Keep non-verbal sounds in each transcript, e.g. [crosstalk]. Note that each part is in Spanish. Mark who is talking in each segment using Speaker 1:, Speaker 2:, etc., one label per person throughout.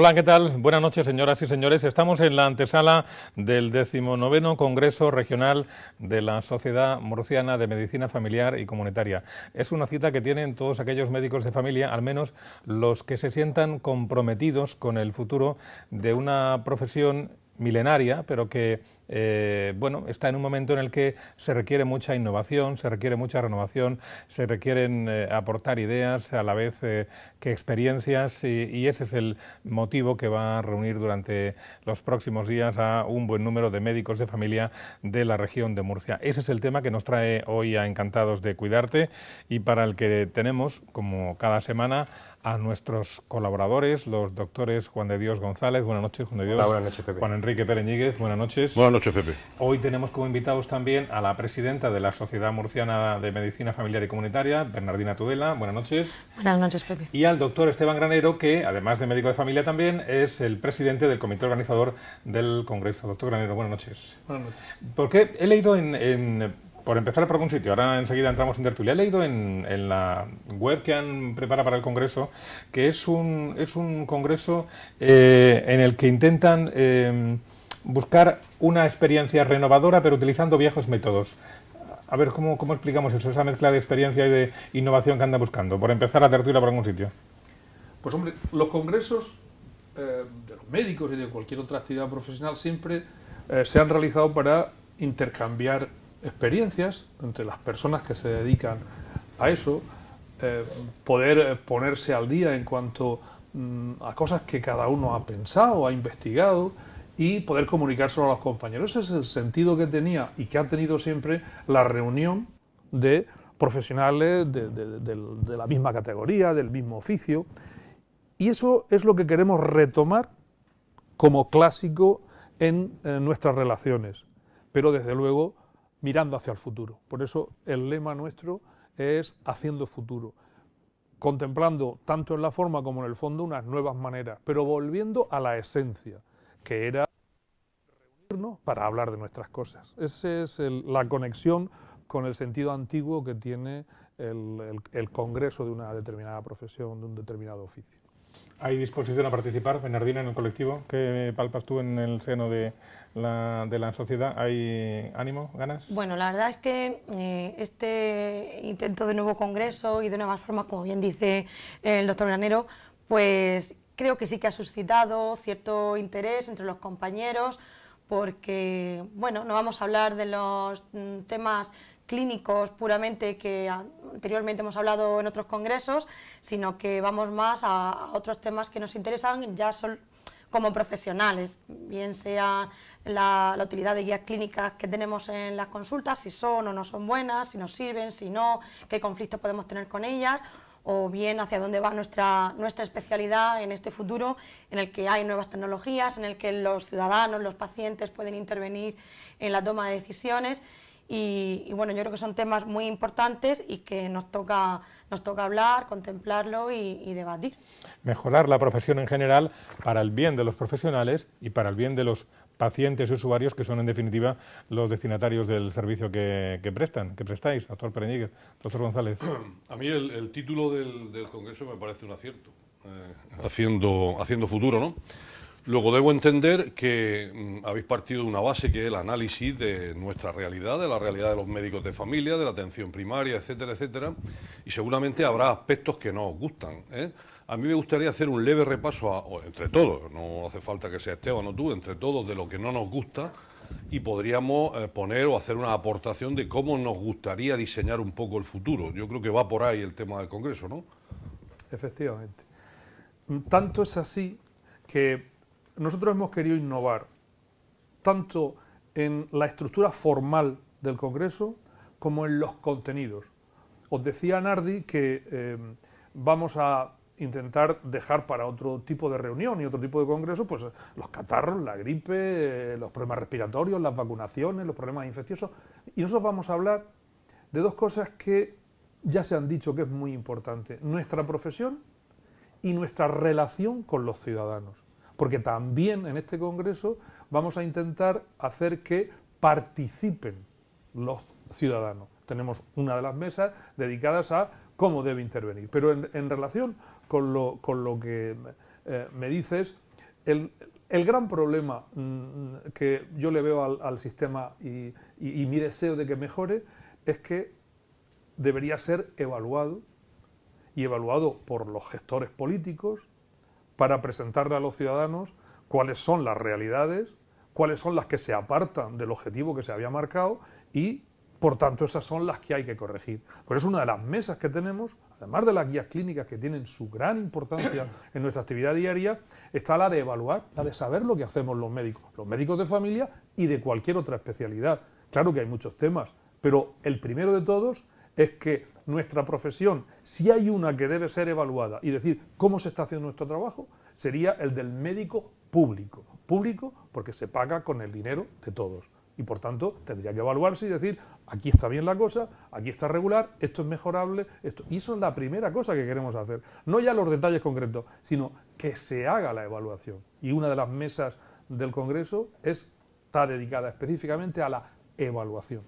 Speaker 1: Hola, ¿qué tal? Buenas noches, señoras y señores. Estamos en la antesala del decimonoveno Congreso Regional de la Sociedad Murciana de Medicina Familiar y Comunitaria. Es una cita que tienen todos aquellos médicos de familia, al menos los que se sientan comprometidos con el futuro de una profesión milenaria, pero que eh, bueno, está en un momento en el que se requiere mucha innovación, se requiere mucha renovación, se requieren eh, aportar ideas, a la vez eh, que experiencias, y, ese es el motivo que va a reunir durante los próximos días a un buen número de médicos de familia de la región de Murcia. Ese es el tema que nos trae hoy a Encantados de Cuidarte y para el que tenemos, como cada semana, a nuestros colaboradores, los doctores Juan de Dios González. Buenas noches, Juan de Dios. noches, Juan Enrique Pereñíguez, buenas Buenas noches. Hoy tenemos como invitados también a la presidenta de la Sociedad Murciana de Medicina Familiar y Comunitaria, Bernardina Tudela. Buenas noches.
Speaker 2: Buenas noches, Pepe.
Speaker 1: Y al doctor Esteban Granero, que además de médico de familia también es el presidente del comité organizador del Congreso. Doctor Granero, buenas noches. Buenas noches. Porque he leído en, por empezar por algún sitio, ahora enseguida entramos en tertulia. He leído en, la web que han preparado para el Congreso que es un, es un Congreso eh, en el que intentan eh, buscar una experiencia renovadora pero utilizando viejos métodos. A ver, ¿cómo, cómo explicamos eso, esa mezcla de experiencia y de innovación que anda buscando? Por empezar a tertulia por algún sitio.
Speaker 3: Pues hombre, los congresos eh, de los médicos y de cualquier otra actividad profesional siempre eh, se han realizado para intercambiar experiencias entre las personas que se dedican a eso, eh, poder ponerse al día en cuanto mm, a cosas que cada uno ha pensado, ha investigado, y poder comunicárselo a los compañeros. Ese es el sentido que tenía y que ha tenido siempre la reunión de profesionales de, la misma categoría, del mismo oficio. Y eso es lo que queremos retomar como clásico en eh, nuestras relaciones, pero desde luego mirando hacia el futuro. Por eso el lema nuestro es haciendo futuro, contemplando tanto en la forma como en el fondo unas nuevas maneras, pero volviendo a la esencia que era reunirnos para hablar de nuestras cosas. Esa es la conexión con el sentido antiguo que tiene el, congreso de una determinada profesión, de un determinado oficio.
Speaker 1: ¿Hay disposición a participar, Bernardina, en el colectivo? ¿Qué palpas tú en el seno de la, sociedad? ¿Hay ánimo, ganas?
Speaker 2: Bueno, la verdad es que eh, este intento de nuevo congreso y de nuevas formas, como bien dice el doctor Granero, pues creo que sí que ha suscitado cierto interés entre los compañeros porque, bueno, no vamos a hablar de los mm, temas clínicos puramente que anteriormente hemos hablado en otros congresos, sino que vamos más a, otros temas que nos interesan ya como profesionales, bien sea la, utilidad de guías clínicas que tenemos en las consultas, si son o no son buenas, si nos sirven, si no, qué conflictos podemos tener con ellas, o bien hacia dónde va nuestra, nuestra especialidad en este futuro en el que hay nuevas tecnologías, en el que los ciudadanos, los pacientes pueden intervenir en la toma de decisiones. Y, bueno, yo creo que son temas muy importantes y que nos toca, nos toca hablar, contemplarlo y debatir.
Speaker 1: Mejorar la profesión en general para el bien de los profesionales y para el bien de los pacientes y usuarios que son en definitiva los destinatarios del servicio que, prestan, que prestáis, doctor Pereñíguez, doctor González.
Speaker 4: A mí el, título del, Congreso me parece un acierto, eh, haciendo, futuro, ¿no? Luego debo entender que mm, habéis partido de una base que es el análisis de nuestra realidad, de la realidad de los médicos de familia, de la atención primaria, etcétera, etcétera, y seguramente habrá aspectos que no os gustan, ¿eh? A mí me gustaría hacer un leve repaso entre todos, no hace falta que sea Esteban o tú, entre todos de lo que no nos gusta y podríamos eh, poner o hacer una aportación de cómo nos gustaría diseñar un poco el futuro. Yo creo que va por ahí el tema del
Speaker 3: Congreso, ¿no? Efectivamente. Tanto es así que nosotros hemos querido innovar tanto en la estructura formal del Congreso como en los contenidos. Os decía Nardi que eh, vamos a intentar dejar para otro tipo de reunión y otro tipo de congreso, pues los catarros, la gripe, eh, los problemas respiratorios, las vacunaciones, los problemas infecciosos. Y nosotros vamos a hablar de dos cosas que ya se han dicho que es muy importante, nuestra profesión y nuestra relación con los ciudadanos. Porque también en este congreso vamos a intentar hacer que participen los ciudadanos. Tenemos una de las mesas dedicadas a cómo debe intervenir. Pero en relación con lo, que eh, me dices. El, gran problema mm, que yo le veo al, sistema y, mi deseo de que mejore es que debería ser evaluado y evaluado por los gestores políticos para presentarle a los ciudadanos cuáles son las realidades, cuáles son las que se apartan del objetivo que se había marcado y, por tanto, esas son las que hay que corregir. pero es una de las mesas que tenemos además de las guías clínicas que tienen su gran importancia [coughs] en nuestra actividad diaria, está la de evaluar, la de saber lo que hacemos los médicos, los médicos de familia y de cualquier otra especialidad. Claro que hay muchos temas, pero el primero de todos es que nuestra profesión, si hay una que debe ser evaluada y decir cómo se está haciendo nuestro trabajo, sería el del médico público. Público porque se paga con el dinero de todos y por tanto tendría que evaluarse y decir, aquí está bien la cosa, aquí está regular, esto es mejorable, esto. Y eso es la primera cosa que queremos hacer. No ya los detalles concretos, sino que se haga la evaluación. Y una de las mesas del Congreso es, está dedicada específicamente a la evaluación.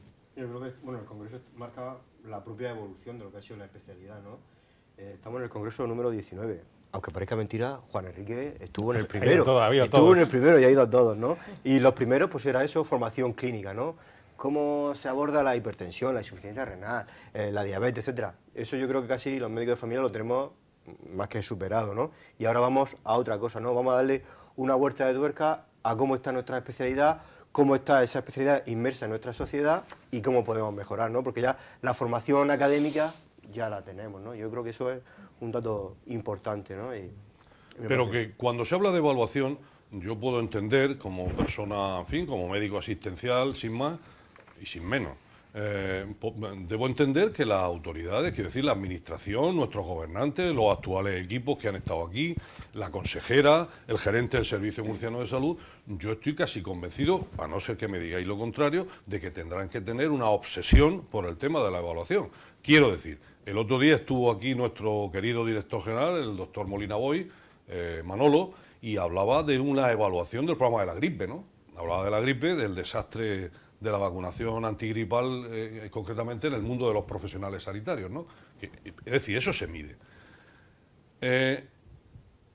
Speaker 5: bueno, el Congreso marca la propia evolución de lo que ha sido la especialidad. ¿no? Eh, estamos en el Congreso número 19 aunque parezca mentira, Juan Enrique estuvo en el primero. estuvo en el primero y ha ido a todos, ¿no? Y los primeros, pues era eso, formación clínica, ¿no? Cómo se aborda la hipertensión, la insuficiencia renal, eh, la diabetes, etcétera. Eso yo creo que casi los médicos de familia lo tenemos más que superado, ¿no? Y ahora vamos a otra cosa, ¿no? Vamos a darle una vuelta de tuerca a cómo está nuestra especialidad, cómo está esa especialidad inmersa en nuestra sociedad y cómo podemos mejorar, ¿no? Porque ya la formación académica ya la tenemos, ¿no? Yo creo que eso es un dato importante. ¿no? Pero que
Speaker 4: cuando se habla de evaluación, yo puedo entender como persona, en fin, como médico asistencial, sin más y sin menos. Eh, debo entender que las autoridades, quiero decir, la administración, nuestros gobernantes, los actuales equipos que han estado aquí, la consejera, el gerente del Servicio Murciano de Salud, yo estoy casi convencido, a no ser que me digáis lo contrario, de que tendrán que tener una obsesión por el tema de la evaluación. Quiero decir, el otro día estuvo aquí nuestro querido director general, el doctor Molina Boy, eh, Manolo, y hablaba de una evaluación del programa de la gripe, ¿no? Hablaba de la gripe, del desastre de la vacunación antigripal, eh, concretamente en el mundo de los profesionales sanitarios, ¿no? Es decir, eso se mide. Eh,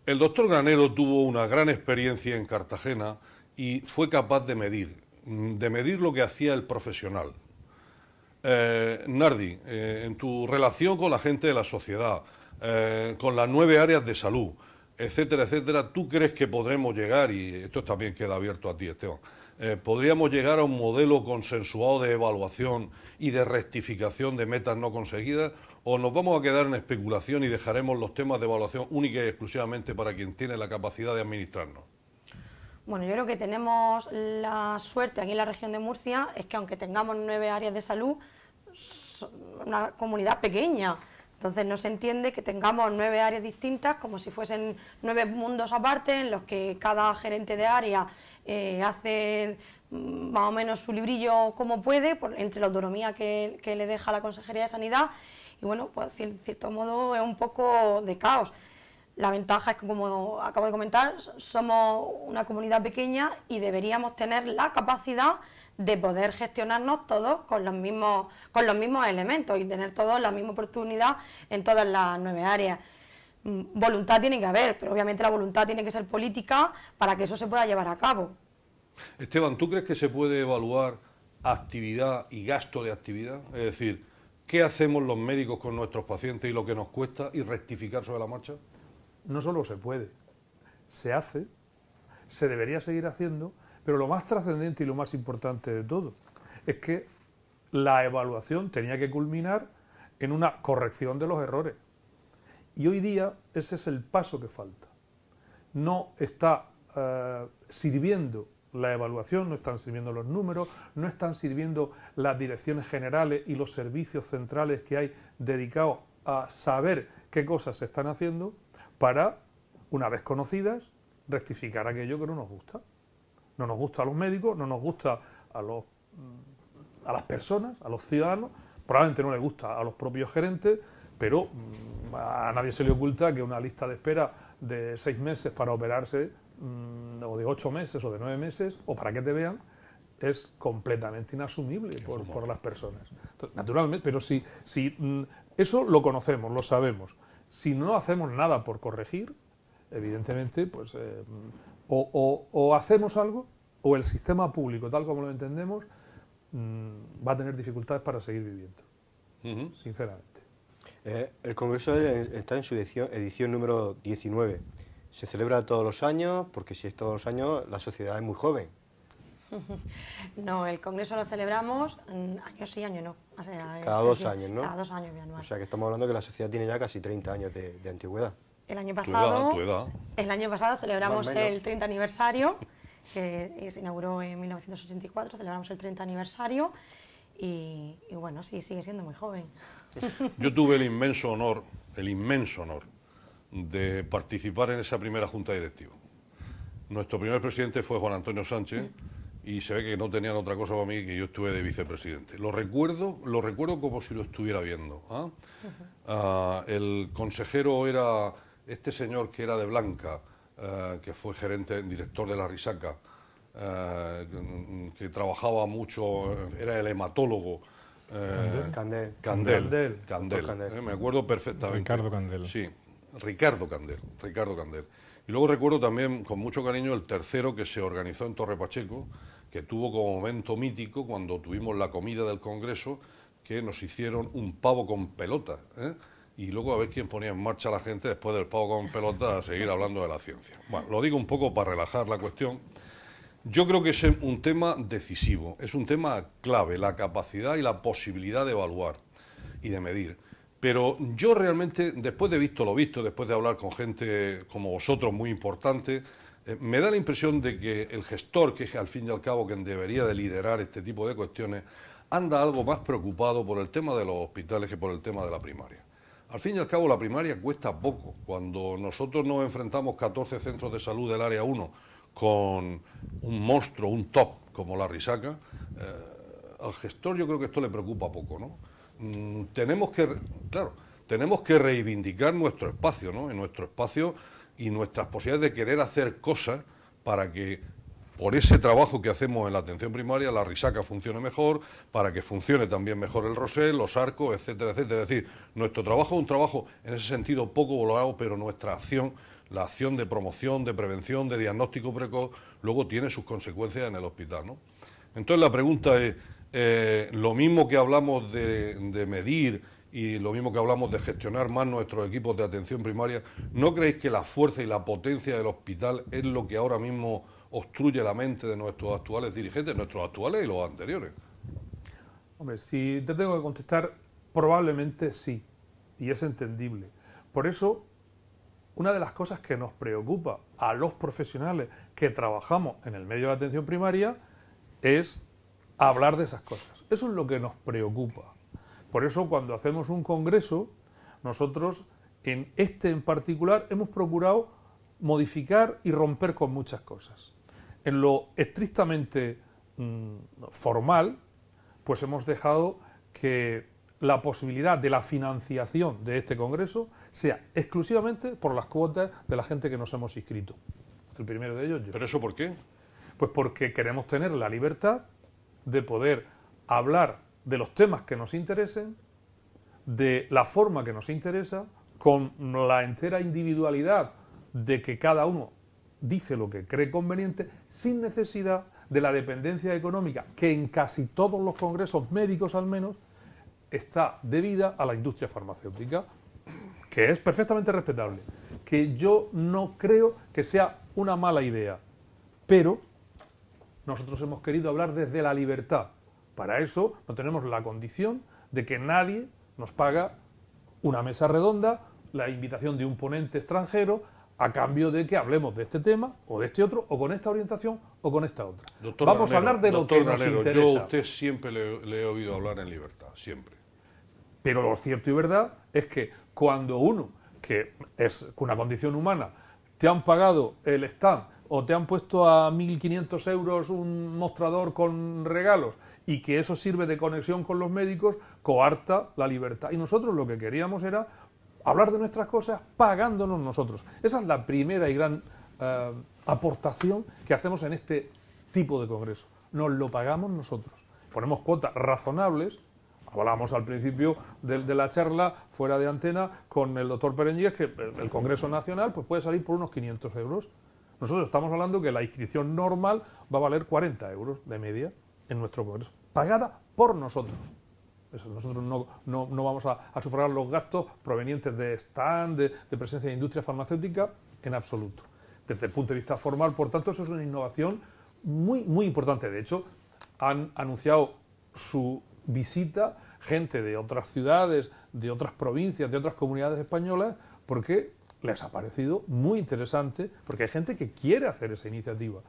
Speaker 4: el doctor Granero tuvo una gran experiencia en Cartagena y fue capaz de medir, mm, de medir lo que hacía el profesional, eh, Nardi, eh, en tu relación con la gente de la sociedad, eh, con las nueve áreas de salud, etcétera, etcétera, ¿tú crees que podremos llegar, y esto también queda abierto a ti, Esteban, podríamos llegar a un modelo consensuado de evaluación y de rectificación de metas no conseguidas, o nos vamos a quedar en especulación y dejaremos los temas de evaluación única y exclusivamente para quien tiene la capacidad de administrarnos?
Speaker 2: Bueno, yo creo que tenemos la suerte aquí en la región de Murcia, es que aunque tengamos nueve áreas de salud, una comunidad pequeña. Entonces no se entiende que tengamos nueve áreas distintas como si fuesen nueve mundos aparte en los que cada gerente de área eh, hace mm, más o menos su librillo como puede, entre la autonomía que, que, le deja la Consejería de Sanidad. Y bueno, pues en cierto modo es un poco de caos. La ventaja es que, como acabo de comentar, somos una comunidad pequeña y deberíamos tener la capacidad de poder gestionarnos todos con los mismos, con los mismos elementos y tener todos la misma oportunidad en todas las nueve áreas. Mm, voluntad tiene que haber, pero obviamente la voluntad tiene que ser política para que eso se pueda llevar a cabo.
Speaker 4: Esteban, ¿tú crees que se puede evaluar actividad y gasto de actividad? Es decir, ¿qué hacemos los médicos con nuestros pacientes y lo que nos cuesta
Speaker 3: y rectificar sobre la marcha? No solo se puede, se hace, se debería seguir haciendo pero lo más trascendente y lo más importante de todo es que la evaluación tenía que culminar en una corrección de los errores. Y hoy día ese es el paso que falta. No está eh, sirviendo la evaluación, no están sirviendo los números, no están sirviendo las direcciones generales y los servicios centrales que hay dedicados a saber qué cosas se están haciendo para, una vez conocidas, rectificar aquello que no nos gusta. No nos gusta a los médicos, no nos gusta a, los, a las personas, a los ciudadanos, probablemente no le gusta a los propios gerentes, pero mm, a nadie se le oculta que una lista de espera de seis meses para operarse, mm, o de ocho meses, o de nueve meses, o para que te vean, es completamente inasumible por, las personas. naturalmente, pero si, si mm, eso lo conocemos, lo sabemos. Si no hacemos nada por corregir, evidentemente, pues eh, o, hacemos algo o el sistema público, tal como lo entendemos, mm, va a tener dificultades para seguir viviendo, sinceramente.
Speaker 5: Eh, el Congreso está en su edición, número 19. Se celebra todos los años, porque si es todos los años, la sociedad es muy joven.
Speaker 2: [laughs] No, el Congreso lo celebramos mm, año sí, año no. cada dos años, ¿no? Cada dos años, mi anual. O
Speaker 5: sea, que estamos hablando que la sociedad tiene ya casi 30 años de antigüedad el año pasado,
Speaker 2: el año pasado celebramos el 30 aniversario, que se inauguró en 1984, celebramos el 30 aniversario y, bueno, sí, sigue siendo muy joven. [laughs]
Speaker 4: Yo tuve el inmenso honor, el inmenso honor de participar en esa primera junta directiva. Nuestro primer presidente fue Juan Antonio Sánchez y se ve que no tenían otra cosa para mí que yo estuve de vicepresidente. Lo recuerdo, lo recuerdo como si lo estuviera viendo. ¿ah? Ah, el consejero era este señor que era de Blanca, eh, que fue gerente, director de la Risaca, eh, que, trabajaba mucho, era el hematólogo. Eh, Candel. Candel. Candel. me acuerdo perfectamente. Ricardo Candel. Sí, Ricardo Candel. Ricardo Candel. Y luego recuerdo también con mucho cariño el tercero que se organizó en Torre Pacheco, que tuvo como momento mítico cuando tuvimos la comida del Congreso, que nos hicieron un pavo con pelota y luego a ver quién ponía en marcha a la gente después del pavo con pelota a seguir hablando de la ciencia. Bueno, lo digo un poco para relajar la cuestión. Yo creo que es un tema decisivo, es un tema clave, la capacidad y la posibilidad de evaluar y de medir. Pero yo realmente, después de visto lo visto, después de hablar con gente como vosotros muy importante, eh, me da la impresión de que el gestor, que es al fin y al cabo quien debería de liderar este tipo de cuestiones, anda algo más preocupado por el tema de los hospitales que por el tema de la primaria. Al fin y al cabo, la primaria cuesta poco. Cuando nosotros nos enfrentamos 14 centros de salud del área 1 con un monstruo, un top como la risaca, eh, al gestor yo creo que esto le preocupa poco. ¿no? Mm, tenemos que, claro, tenemos que reivindicar nuestro espacio, ¿no? en nuestro espacio y nuestras posibilidades de querer hacer cosas para que por ese trabajo que hacemos en la atención primaria, la risaca funcione mejor, para que funcione también mejor el rosé, los arcos, etcétera, etcétera. Es decir, nuestro trabajo es un trabajo en ese sentido poco valorado, pero nuestra acción la acción de promoción, de prevención, de diagnóstico precoz, luego tiene sus consecuencias en el hospital. ¿no? Entonces la pregunta es, eh, lo mismo que hablamos de, de, medir y lo mismo que hablamos de gestionar más nuestros equipos de atención primaria, ¿no creéis que la fuerza y la potencia del hospital es lo que ahora mismo obstruye la mente de nuestros actuales dirigentes, nuestros actuales y los anteriores?
Speaker 3: Hombre, si te tengo que contestar, probablemente sí, y es entendible. Por eso, una de las cosas que nos preocupa a los profesionales que trabajamos en el medio de la atención primaria es hablar de esas cosas. Eso es lo que nos preocupa. Por eso, cuando hacemos un congreso, nosotros en este en particular hemos procurado modificar y romper con muchas cosas. En lo estrictamente mm, formal, pues hemos dejado que la posibilidad de la financiación de este Congreso sea exclusivamente por las cuotas de la gente que nos hemos inscrito. El primero de ellos yo. ¿Pero eso por qué? Pues porque queremos tener la libertad de poder hablar de los temas que nos interesen, de la forma que nos interesa, con la entera individualidad de que cada uno dice lo que cree conveniente sin necesidad de la dependencia económica, que en casi todos los congresos médicos al menos está debida a la industria farmacéutica, que es perfectamente respetable, que yo no creo que sea una mala idea, pero nosotros hemos querido hablar desde la libertad. Para eso no tenemos la condición de que nadie nos paga una mesa redonda, la invitación de un ponente extranjero, a cambio de que hablemos de este tema o de este otro o con esta orientación o con esta otra. Vamos a hablar de lo que Yo usted
Speaker 4: siempre le, he
Speaker 3: oído hablar en libertad, siempre. Pero lo cierto y verdad es que cuando uno, que es una condición humana, te han pagado el stand o te han puesto a 1.500 euros un mostrador con regalos y que eso sirve de conexión con los médicos, coarta la libertad. Y nosotros lo que queríamos era hablar de nuestras cosas pagándonos nosotros. Esa es la primera y gran eh, aportación que hacemos en este tipo de congreso. Nos lo pagamos nosotros. Ponemos cuotas razonables. Hablamos al principio de, la charla fuera de antena con el doctor Perenguíes que el Congreso Nacional pues puede salir por unos 500 euros. Nosotros estamos hablando que la inscripción normal va a valer 40 euros de media en nuestro Congreso, pagada por nosotros nosotros no, vamos a, a, sufragar los gastos provenientes de stand, de, de, presencia de industria farmacéutica, en absoluto. Desde el punto de vista formal, por tanto, eso es una innovación muy, muy importante. De hecho, han anunciado su visita gente de otras ciudades, de otras provincias, de otras comunidades españolas, porque les ha parecido muy interesante, porque hay gente que quiere hacer esa iniciativa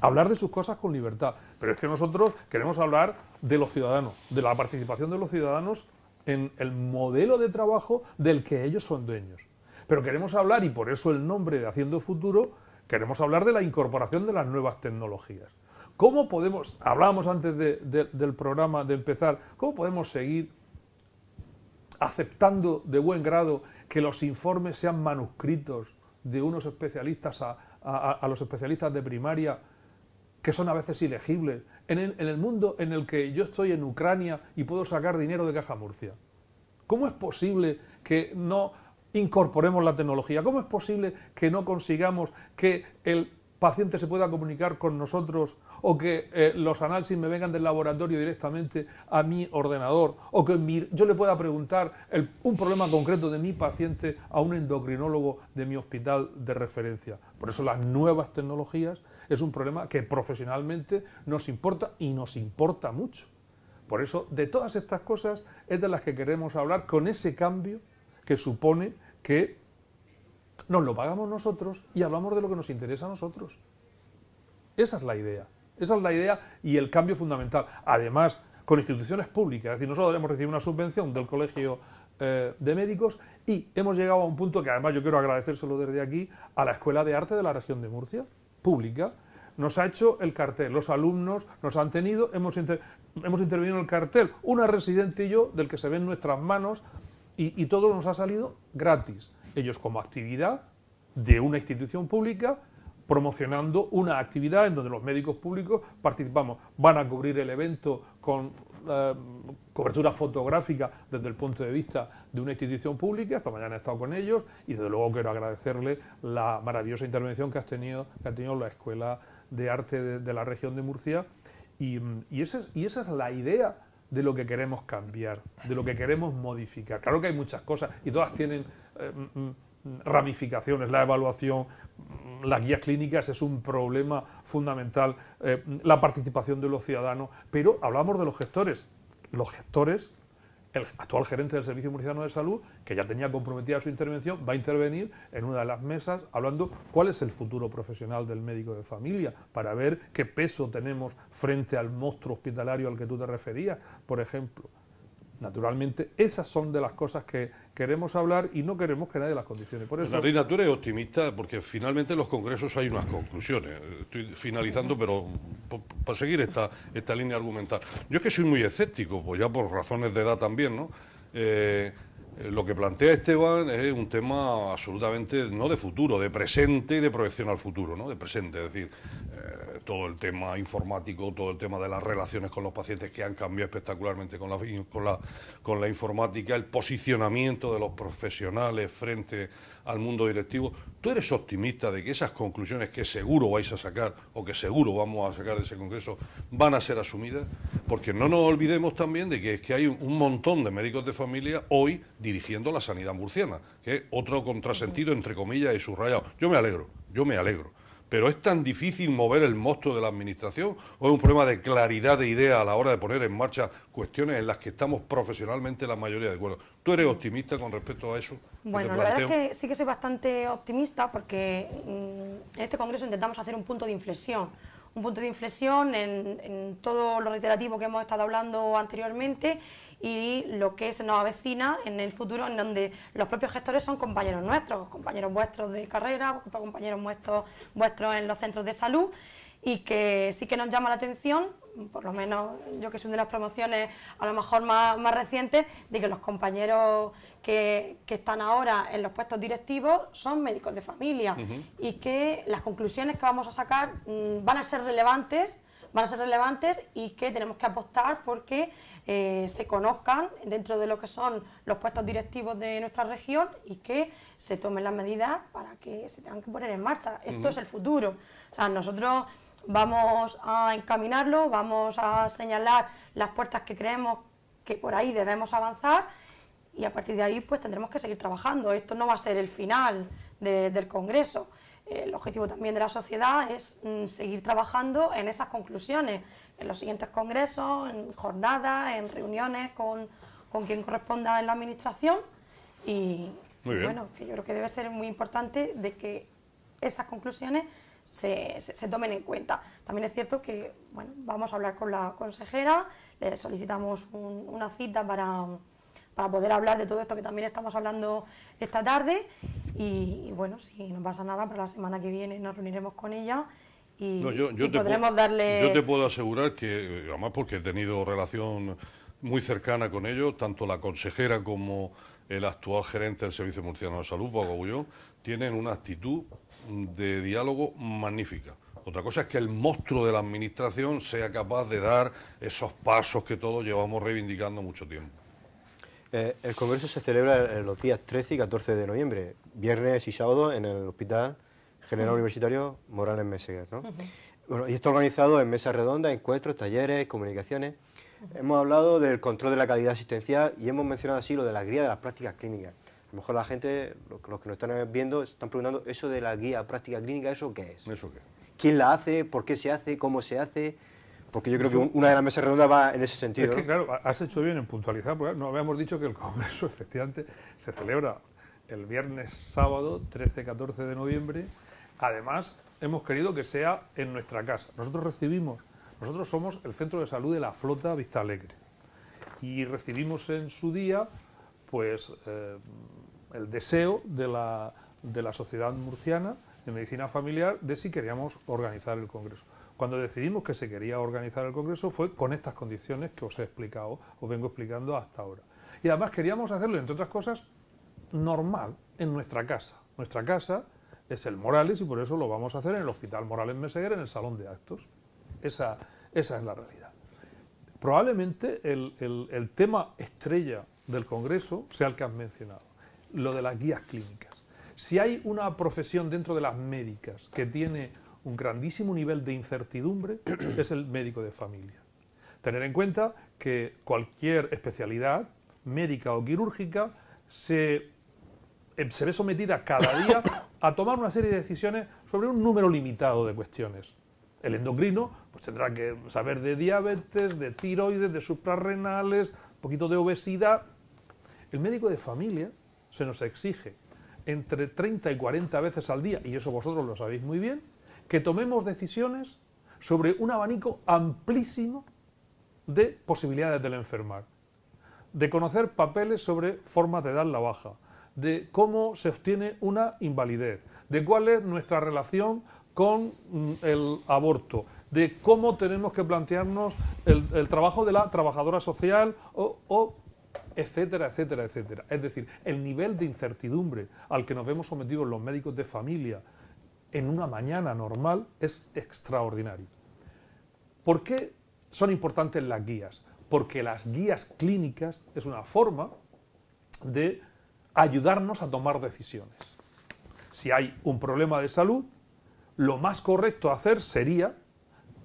Speaker 3: hablar de sus cosas con libertad. Pero es que nosotros queremos hablar de los ciudadanos, de la participación de los ciudadanos en el modelo de trabajo del que ellos son dueños. Pero queremos hablar, y por eso el nombre de Haciendo Futuro, queremos hablar de la incorporación de las nuevas tecnologías. ¿Cómo podemos, hablábamos antes del programa de empezar, cómo podemos seguir aceptando de buen grado que los informes sean manuscritos de unos especialistas a, a, los especialistas de primaria, que son a veces ilegibles, en el, mundo en el que yo estoy en Ucrania y puedo sacar dinero de Caja Murcia. ¿Cómo es posible que no incorporemos la tecnología? ¿Cómo es posible que no consigamos que el paciente se pueda comunicar con nosotros o que eh, los análisis me vengan del laboratorio directamente a mi ordenador o que yo le pueda preguntar un problema concreto de mi paciente a un endocrinólogo de mi hospital de referencia? Por eso las nuevas tecnologías es un problema que profesionalmente nos importa y nos importa mucho. Por eso de todas estas cosas es de las que queremos hablar con ese cambio que supone que nos lo pagamos nosotros y hablamos de lo que nos interesa a nosotros. Esa es la idea. Esa es la idea y el cambio fundamental. Además, con instituciones públicas. Es decir, nosotros debemos recibir una subvención del Colegio eh, de Médicos y hemos llegado a un punto que además yo quiero agradecérselo desde aquí a la Escuela de Arte de la Región de Murcia, pública, nos ha hecho el cartel. Los alumnos nos han tenido, hemos, hemos intervenido en el cartel, una residente y yo, del que se ven nuestras manos, y, todo nos ha salido gratis. Ellos como actividad de una institución pública promocionando una actividad en donde los médicos públicos participamos. Van a cubrir el evento con eh, cobertura fotográfica desde el punto de vista de una institución pública. Esta mañana he estado con ellos y desde luego quiero agradecerle la maravillosa intervención que, has tenido, que ha tenido la Escuela de Arte de, la región de Murcia. Y, mm, y, esa es, la idea de lo que queremos cambiar, de lo que queremos modificar. Claro que hay muchas cosas y todas tienen... Eh, mm, mm, ramificaciones, la evaluación, las guías clínicas es un problema fundamental, eh, la participación de los ciudadanos, pero hablamos de los gestores. Los gestores, el actual gerente del Servicio Murciano de Salud, que ya tenía comprometida su intervención, va a intervenir en una de las mesas hablando cuál es el futuro profesional del médico de familia, para ver qué peso tenemos frente al monstruo hospitalario al que tú te referías, por ejemplo. Naturalmente, esas son de las cosas que queremos hablar y no queremos que nadie las condicione. Por eso... es
Speaker 4: tú eres optimista porque finalmente en los congresos hay unas conclusiones. Estoy finalizando, pero para seguir esta, esta línea argumental. Yo es que soy muy escéptico, pues ya por razones de edad también, ¿no? Eh, eh, lo que plantea Esteban es un tema absolutamente no de futuro, de presente y de proyección al futuro, ¿no? De presente, es decir, eh, todo el tema informático, todo el tema de las relaciones con los pacientes que han cambiado espectacularmente con la, con la informática, el posicionamiento de los profesionales frente al mundo directivo. ¿Tú eres optimista de que esas conclusiones que seguro vais a sacar o que seguro vamos a sacar de ese Congreso van a ser asumidas? Porque no nos olvidemos también de que, es que hay un montón de médicos de familia hoy dirigiendo la sanidad murciana, que es otro contrasentido, entre comillas, y subrayado. Yo me alegro, yo me alegro pero ¿es tan difícil mover el monstruo de la administración o es un problema de claridad de idea a la hora de poner en marcha cuestiones en las que estamos profesionalmente la mayoría de acuerdo? ¿Tú eres optimista con respecto a eso? Bueno, la verdad es que
Speaker 2: sí que soy bastante optimista porque mm, en este Congreso intentamos hacer un punto de inflexión. Un punto de inflexión en, en todo lo reiterativo que hemos estado hablando anteriormente y lo que se nos avecina en el futuro, en donde los propios gestores son compañeros nuestros, compañeros vuestros de carrera, compañeros vuestros, vuestros en los centros de salud y que sí que nos llama la atención, por lo menos yo que soy de las promociones a lo mejor más, más recientes, de que los compañeros que, que, están ahora en los puestos directivos son médicos de familia y que las conclusiones que vamos a sacar mm, van a ser relevantes van a ser relevantes y que tenemos que apostar porque eh, se conozcan dentro de lo que son los puestos directivos de nuestra región y que se tomen las medidas para que se tengan que poner en marcha. Esto es el futuro. nosotros vamos a encaminarlo, vamos a señalar las puertas que creemos que por ahí debemos avanzar y a partir de ahí pues tendremos que seguir trabajando. Esto no va a ser el final del Congreso. El objetivo también de la sociedad es mm, seguir trabajando en esas conclusiones, en los siguientes congresos, en jornadas, en reuniones con, quien corresponda en la administración y bueno, que yo creo que debe ser muy importante de que esas conclusiones se, se, tomen en cuenta. También es cierto que bueno, vamos a hablar con la consejera, le solicitamos una cita para, poder hablar de todo esto que también estamos hablando esta tarde y, bueno, si no pasa nada, para la semana que viene nos reuniremos con ella yo, Yo te
Speaker 4: puedo asegurar que, eh, además porque he tenido relación muy cercana con ellos, tanto la consejera como el actual gerente del Servicio Murciano de Salud, Paco tienen una actitud de diálogo magnífica. Otra cosa es que el monstruo de la Administración sea capaz de dar esos pasos que todos llevamos reivindicando mucho tiempo.
Speaker 5: Eh, el Congreso se celebra en eh, los días 13 y 14 de noviembre, viernes y sábado en el Hospital General Universitario Morales Meseguer. ¿no? bueno, y esto organizado en mesas redondas, encuentros, talleres, comunicaciones. Hemos hablado del control de la calidad asistencial y hemos mencionado así lo de la guía de las prácticas clínicas. A lo mejor la gente, los que nos están viendo, están preguntando, ¿eso de la guía práctica clínica, eso qué es? ¿Eso ¿Quién la hace? ¿Por qué se hace? ¿Cómo se hace? Porque yo creo que una de las mesas redondas va en ese sentido. Es que, claro,
Speaker 3: has hecho bien en puntualizar, porque no habíamos dicho que el Congreso [laughs] efectivamente se celebra el viernes, sábado, 13-14 de noviembre, Además, hemos querido que sea en nuestra casa. Nosotros recibimos, nosotros somos el centro de salud de la flota Vista Alegre y recibimos en su día pues eh, el deseo de la, de la sociedad murciana de medicina familiar de si queríamos organizar el congreso. Cuando decidimos que se quería organizar el congreso fue con estas condiciones que os he explicado, os vengo explicando hasta ahora. Y además queríamos hacerlo, entre otras cosas, normal en nuestra casa. Nuestra casa es el Morales y por eso lo vamos a hacer en el Hospital Morales Meseguer, en el Salón de Actos. Esa, esa es la realidad. Probablemente el, el tema estrella del Congreso sea el que has mencionado, lo de las guías clínicas. Si hay una profesión dentro de las médicas que tiene un grandísimo nivel de incertidumbre, [clears throat] es el médico de familia. Tener en cuenta que cualquier especialidad médica o quirúrgica se eh, se ve sometida cada día a tomar una serie de decisiones sobre un número limitado de cuestiones. El endocrino pues tendrá que saber de diabetes, de tiroides, de suprarrenales, un poquito de obesidad. El médico de familia se nos exige entre 30 y 40 veces al día, y eso vosotros lo sabéis muy bien, que tomemos decisiones sobre un abanico amplísimo de posibilidades del enfermar, de conocer papeles sobre formas de dar la baja, de cómo se obtiene una invalidez, de cuál es nuestra relación con mm, el aborto, de cómo tenemos que plantearnos el, trabajo de la trabajadora social o, etcétera, etcétera, etcétera. Es decir, el nivel de incertidumbre al que nos vemos sometidos los médicos de familia en una mañana normal es extraordinario. ¿Por qué son importantes las guías? Porque las guías clínicas es una forma de ayudarnos a tomar decisiones. Si hay un problema de salud, lo más correcto a hacer sería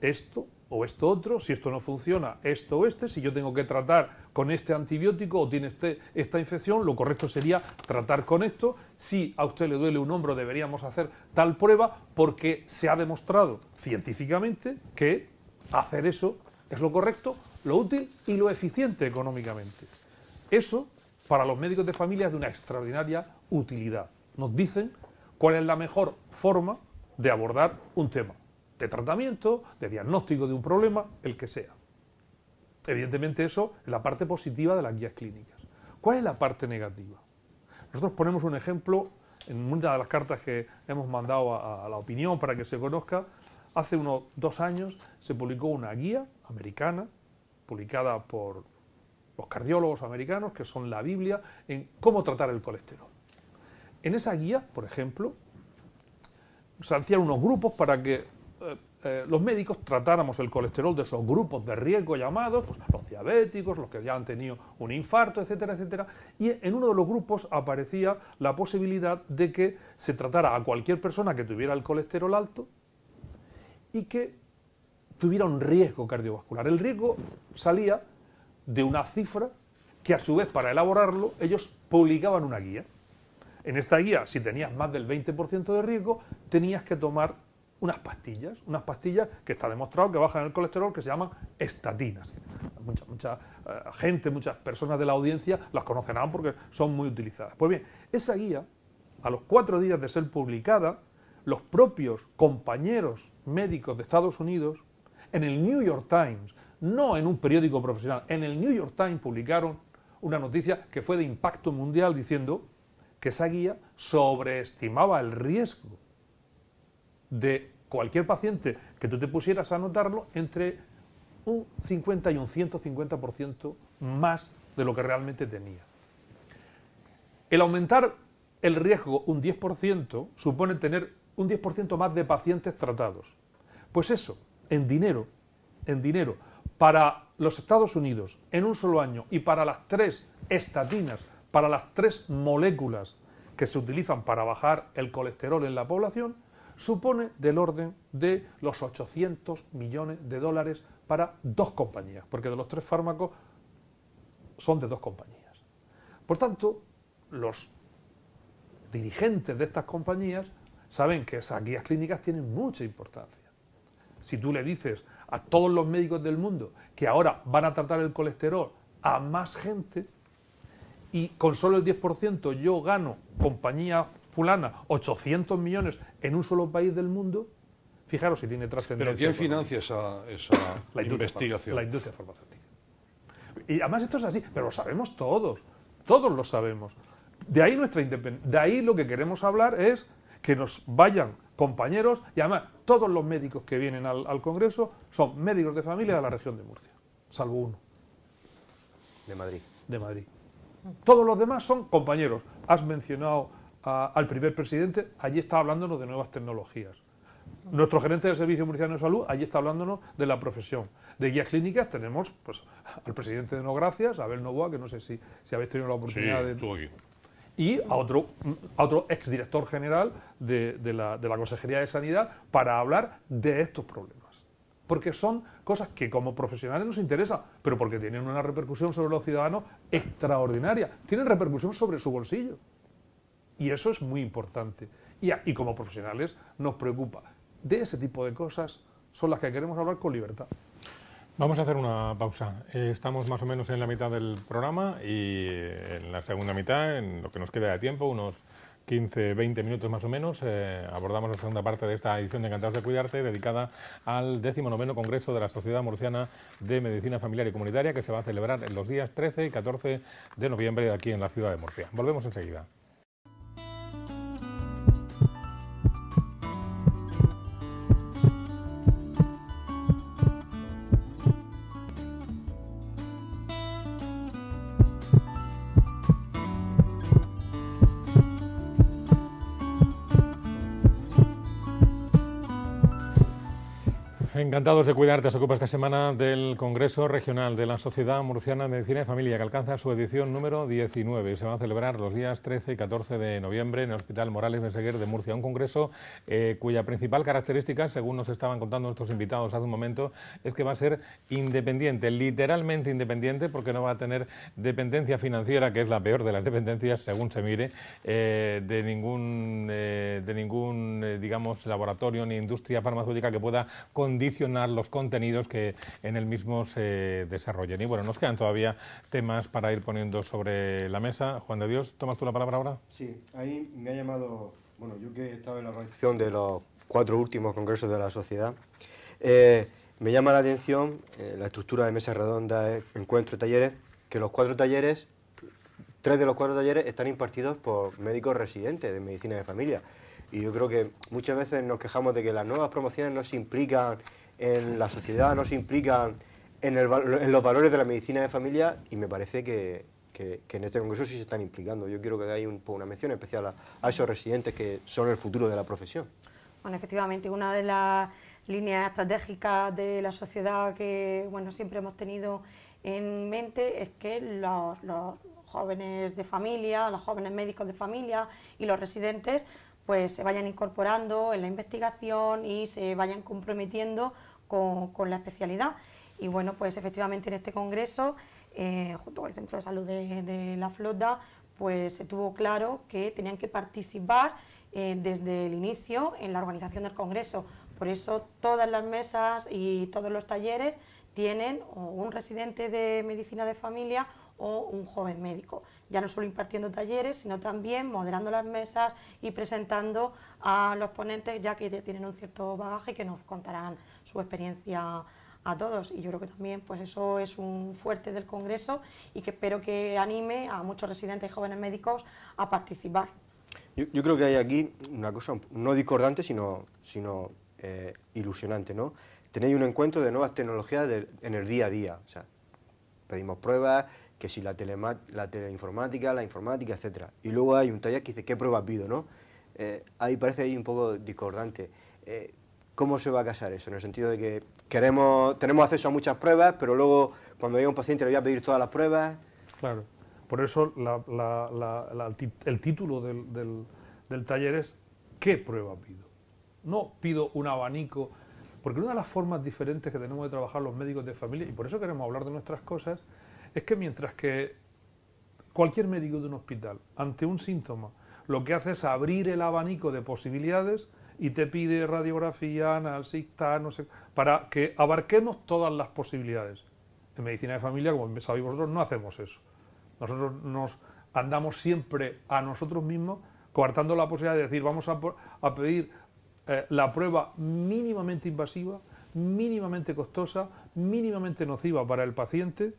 Speaker 3: esto o esto otro, si esto no funciona, esto o este, si yo tengo que tratar con este antibiótico o tiene esta infección, lo correcto sería tratar con esto, si a usted le duele un hombro deberíamos hacer tal prueba porque se ha demostrado científicamente que hacer eso es lo correcto, lo útil y lo eficiente económicamente. Eso para los médicos de familia es de una extraordinaria utilidad. Nos dicen cuál es la mejor forma de abordar un tema, de tratamiento, de diagnóstico de un problema, el que sea. Evidentemente eso es la parte positiva de las guías clínicas. ¿Cuál es la parte negativa? Nosotros ponemos un ejemplo en una de las cartas que hemos mandado a, a la opinión para que se conozca. Hace unos dos años se publicó una guía americana, publicada por los cardiólogos americanos, que son la Biblia, en cómo tratar el colesterol. En esa guía, por ejemplo, se hacían unos grupos para que eh, eh, los médicos tratáramos el colesterol de esos grupos de riesgo llamados, pues, los diabéticos, los que ya han tenido un infarto, etcétera, etcétera. Y en uno de los grupos aparecía la posibilidad de que se tratara a cualquier persona que tuviera el colesterol alto y que tuviera un riesgo cardiovascular. El riesgo salía de una cifra que a su vez para elaborarlo ellos publicaban una guía. En esta guía, si tenías más del 20% de riesgo, tenías que tomar unas pastillas, unas pastillas que está demostrado que bajan el colesterol, que se llaman estatinas. Mucha, mucha eh, gente, muchas personas de la audiencia las conocen ahora porque son muy utilizadas. Pues bien, esa guía, a los cuatro días de ser publicada, los propios compañeros médicos de Estados Unidos, en el New York Times, no en un periódico profesional, en el New York Times publicaron una noticia que fue de impacto mundial diciendo que esa guía sobreestimaba el riesgo de cualquier paciente que tú te pusieras a anotarlo entre un 50 y un 150% más de lo que realmente tenía. El aumentar el riesgo un 10% supone tener un 10% más de pacientes tratados. Pues eso, en dinero, en dinero, para los Estados Unidos en un solo año y para las tres estatinas, para las tres moléculas que se utilizan para bajar el colesterol en la población, supone del orden de los 800 millones de dólares para dos compañías, porque de los tres fármacos son de dos compañías. Por tanto, los dirigentes de estas compañías saben que esas guías clínicas tienen mucha importancia. Si tú le dices a todos los médicos del mundo que ahora van a tratar el colesterol a más gente y con solo el 10% yo gano compañía fulana 800 millones en un solo país del mundo, fijaros si tiene trascendencia. Pero ¿quién
Speaker 4: financia esa, [laughs] la investigación? La industria
Speaker 3: farmacéutica. Y además esto es así, pero lo sabemos todos, todos lo sabemos. De ahí nuestra de ahí lo que queremos hablar es que nos vayan compañeros y además todos los médicos que vienen al, Congreso son médicos de familia de la región de Murcia, salvo uno. De Madrid. De Madrid. Todos los demás son compañeros. Has mencionado al primer presidente, allí está hablándonos de nuevas tecnologías. Nuestro gerente del Servicio Murciano de Salud, allí está hablándonos de la profesión. De guías clínicas tenemos pues, al presidente de No Gracias, Abel Novoa, que no sé si, si habéis tenido la oportunidad de... aquí y a otro, exdirector general de, la, de la Consejería de Sanidad para hablar de estos problemas. Porque son cosas que como profesionales nos interesan, pero porque tienen una repercusión sobre los ciudadanos extraordinaria. Tienen repercusión sobre su bolsillo. Y eso es muy
Speaker 1: importante.
Speaker 3: Y, y como profesionales nos preocupa. De ese tipo de cosas son las que queremos hablar con libertad.
Speaker 1: Vamos a hacer una pausa. Eh, estamos más o menos en la mitad del programa y eh, en la segunda mitad, en lo que nos queda de tiempo, unos 15, 20 minutos más o menos, eh, abordamos la segunda parte de esta edición de Encantados de Cuidarte, dedicada al 19 Congreso de la Sociedad Murciana de Medicina Familiar y Comunitaria, que se va a celebrar en los días 13 y 14 de noviembre aquí en la ciudad de Murcia. Volvemos enseguida. Encantados de cuidarte. Se ocupa esta semana del Congreso Regional de la Sociedad Murciana de Medicina y Familia, que alcanza su edición número 19 y se va a celebrar los días 13 y 14 de noviembre en el Hospital Morales de Meseguer de Murcia. Un congreso eh, cuya principal característica, según nos estaban contando nuestros invitados hace un momento, es que va a ser independiente, literalmente independiente, porque no va a tener dependencia financiera, que es la peor de las dependencias, según se mire, eh, de ningún, eh, de ningún digamos, laboratorio ni industria farmacéutica que pueda condicionar los contenidos que en el mismo se desarrollen. Y bueno, nos quedan todavía temas para ir poniendo sobre la mesa. Juan de Dios, ¿tomas tú la palabra ahora?
Speaker 5: Sí, ahí me ha llamado, bueno, yo que he estado en la redacción de los cuatro últimos congresos de la sociedad, eh, me llama la atención eh, la estructura de mesas redondas, eh, encuentros, talleres, que los cuatro talleres, tres de los cuatro talleres están impartidos por médicos residentes de medicina de familia. Y yo creo que muchas veces nos quejamos de que las nuevas promociones no se implican en la sociedad, no se implican en, los valores de la medicina de familia y me parece que, en este congreso sí se están implicando. Yo quiero que haya pues, una mención especial a, esos residentes que son el futuro de la profesión.
Speaker 2: Bueno, efectivamente, una de las líneas estratégicas de la sociedad que bueno, siempre hemos tenido en mente es que los jóvenes de familia, los jóvenes médicos de familia y los residentes pues se vayan incorporando en la investigación y se vayan comprometiendo con, la especialidad. Y bueno, pues efectivamente en este congreso, eh, junto con el Centro de Salud de, la Flota, pues se tuvo claro que tenían que participar eh, desde el inicio en la organización del congreso. Por eso todas las mesas y todos los talleres tienen un residente de medicina de familia o un joven médico, ya no solo impartiendo talleres, sino también moderando las mesas y presentando a los ponentes, ya que tienen un cierto bagaje que nos contarán su experiencia a todos y yo creo que también pues eso es un fuerte del Congreso y que espero que anime a muchos residentes y jóvenes médicos a participar.
Speaker 5: Yo, creo que hay aquí una cosa no discordante sino, sino eh, ilusionante, ¿no? Tenéis un encuentro de nuevas tecnologías en el día a día, o sea, pedimos pruebas, que si la, la teleinformática, la informática, etc. Y luego hay un taller que dice, ¿qué pruebas pido? ¿no? Eh, ahí parece ahí un poco discordante. Eh, ¿Cómo se va a casar eso? En el sentido de que queremos, tenemos acceso a muchas pruebas, pero luego cuando llega un paciente le voy a pedir todas las pruebas.
Speaker 3: Claro, por eso el título del, del, del taller es ¿qué pruebas pido? No pido un abanico, porque una de las formas diferentes que tenemos de trabajar los médicos de familia, y por eso queremos hablar de nuestras cosas, es que mientras que cualquier médico de un hospital, ante un síntoma, lo que hace es abrir el abanico de posibilidades y te pide radiografía, análisis, no sé, para que abarquemos todas las posibilidades. En medicina de familia, como sabéis vosotros, no hacemos eso. Nosotros nos andamos siempre a nosotros mismos coartando la posibilidad de decir, vamos a, pedir eh, la prueba mínimamente invasiva, mínimamente costosa, mínimamente nociva para el paciente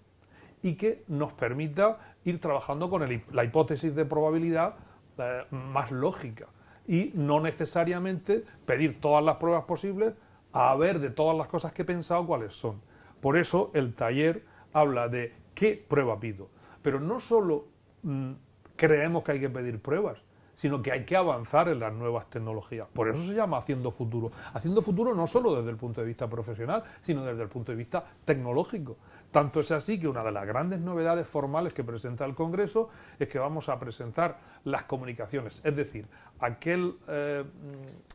Speaker 3: y que nos permita ir trabajando con la hipótesis de probabilidad eh, más lógica y no necesariamente pedir todas las pruebas posibles a ver de todas las cosas que he pensado cuáles son. Por eso el taller habla de qué prueba pido. Pero no solo mm, creemos que hay que pedir pruebas, sino que hay que avanzar en las nuevas tecnologías. Por eso se llama Haciendo Futuro. Haciendo Futuro no solo desde el punto de vista profesional, sino desde el punto de vista tecnológico. Tanto es así que una de las grandes novedades formales que presenta el Congreso es que vamos a presentar las comunicaciones, es decir, aquel eh,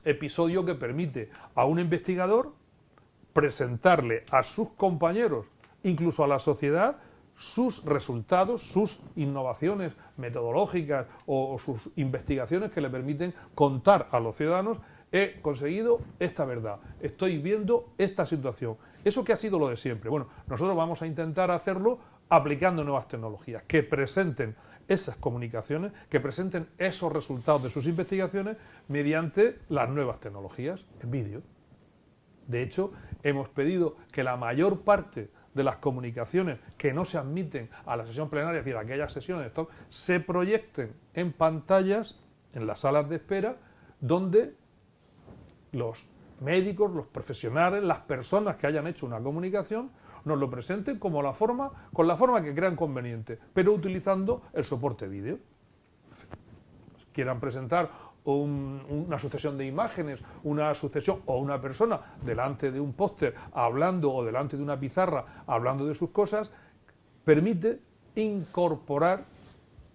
Speaker 3: episodio que permite a un investigador presentarle a sus compañeros, incluso a la sociedad, sus resultados, sus innovaciones metodológicas o sus investigaciones que le permiten contar a los ciudadanos he conseguido esta verdad, estoy viendo esta situación, eso que ha sido lo de siempre. Bueno, nosotros vamos a intentar hacerlo aplicando nuevas tecnologías que presenten esas comunicaciones, que presenten esos resultados de sus investigaciones mediante las nuevas tecnologías en vídeo. De hecho, hemos pedido que la mayor parte de las comunicaciones que no se admiten a la sesión plenaria, es decir, a aquellas sesiones se proyecten en pantallas, en las salas de espera, donde los médicos, los profesionales, las personas que hayan hecho una comunicación, nos lo presenten como la forma, con la forma que crean conveniente, pero utilizando el soporte vídeo. Quieran presentar una sucesión de imágenes, una sucesión o una persona delante de un póster hablando o delante de una pizarra hablando de sus cosas, permite incorporar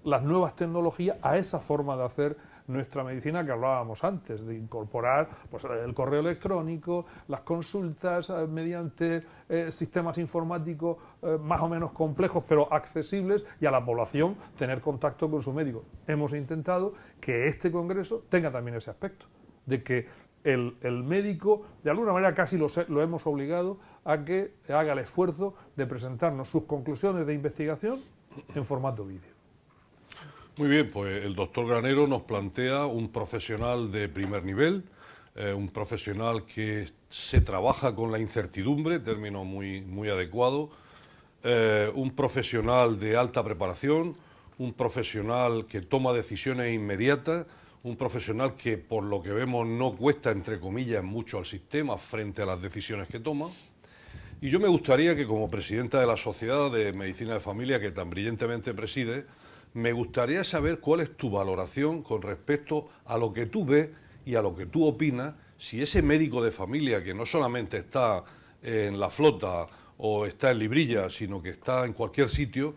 Speaker 3: las nuevas tecnologías a esa forma de hacer nuestra medicina que hablábamos antes, de incorporar pues, el correo electrónico, las consultas eh, mediante eh, sistemas informáticos eh, más o menos complejos pero accesibles y a la población tener contacto con su médico. Hemos intentado que este Congreso tenga también ese aspecto, de que el, médico, de alguna manera casi lo, hemos obligado a que haga el esfuerzo de presentarnos sus conclusiones de investigación en formato vídeo.
Speaker 4: Muy bien, pues el doctor Granero nos plantea un profesional de primer nivel, eh, un profesional que se trabaja con la incertidumbre, término muy, muy adecuado, eh, un profesional de alta preparación, un profesional que toma decisiones inmediatas, un profesional que por lo que vemos no cuesta, entre comillas, mucho al sistema frente a las decisiones que toma. Y yo me gustaría que como presidenta de la Sociedad de Medicina de Familia, que tan brillantemente preside, me gustaría saber cuál es tu valoración con respecto a lo que tú ves y a lo que tú opinas, si ese médico de familia que no solamente está en la flota o está en Librilla, sino que está en cualquier sitio,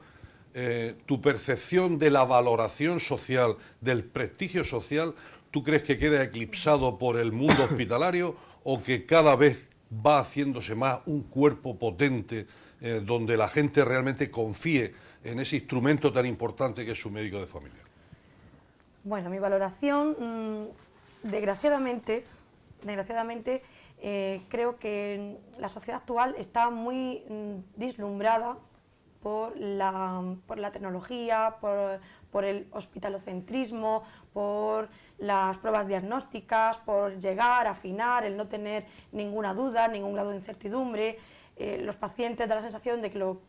Speaker 4: eh, tu percepción de la valoración social, del prestigio social, ¿tú crees que queda eclipsado por el mundo hospitalario o que cada vez va haciéndose más un cuerpo potente eh, donde la gente realmente confíe en ese instrumento tan importante que es su médico de familia?
Speaker 2: Bueno, mi valoración, mm, desgraciadamente, desgraciadamente eh, creo que la sociedad actual está muy deslumbrada mm, dislumbrada por la, tecnología, por, el hospitalocentrismo, por las pruebas diagnósticas, por llegar, a afinar, el no tener ninguna duda, ningún grado de incertidumbre. Eh, los pacientes dan la sensación de que lo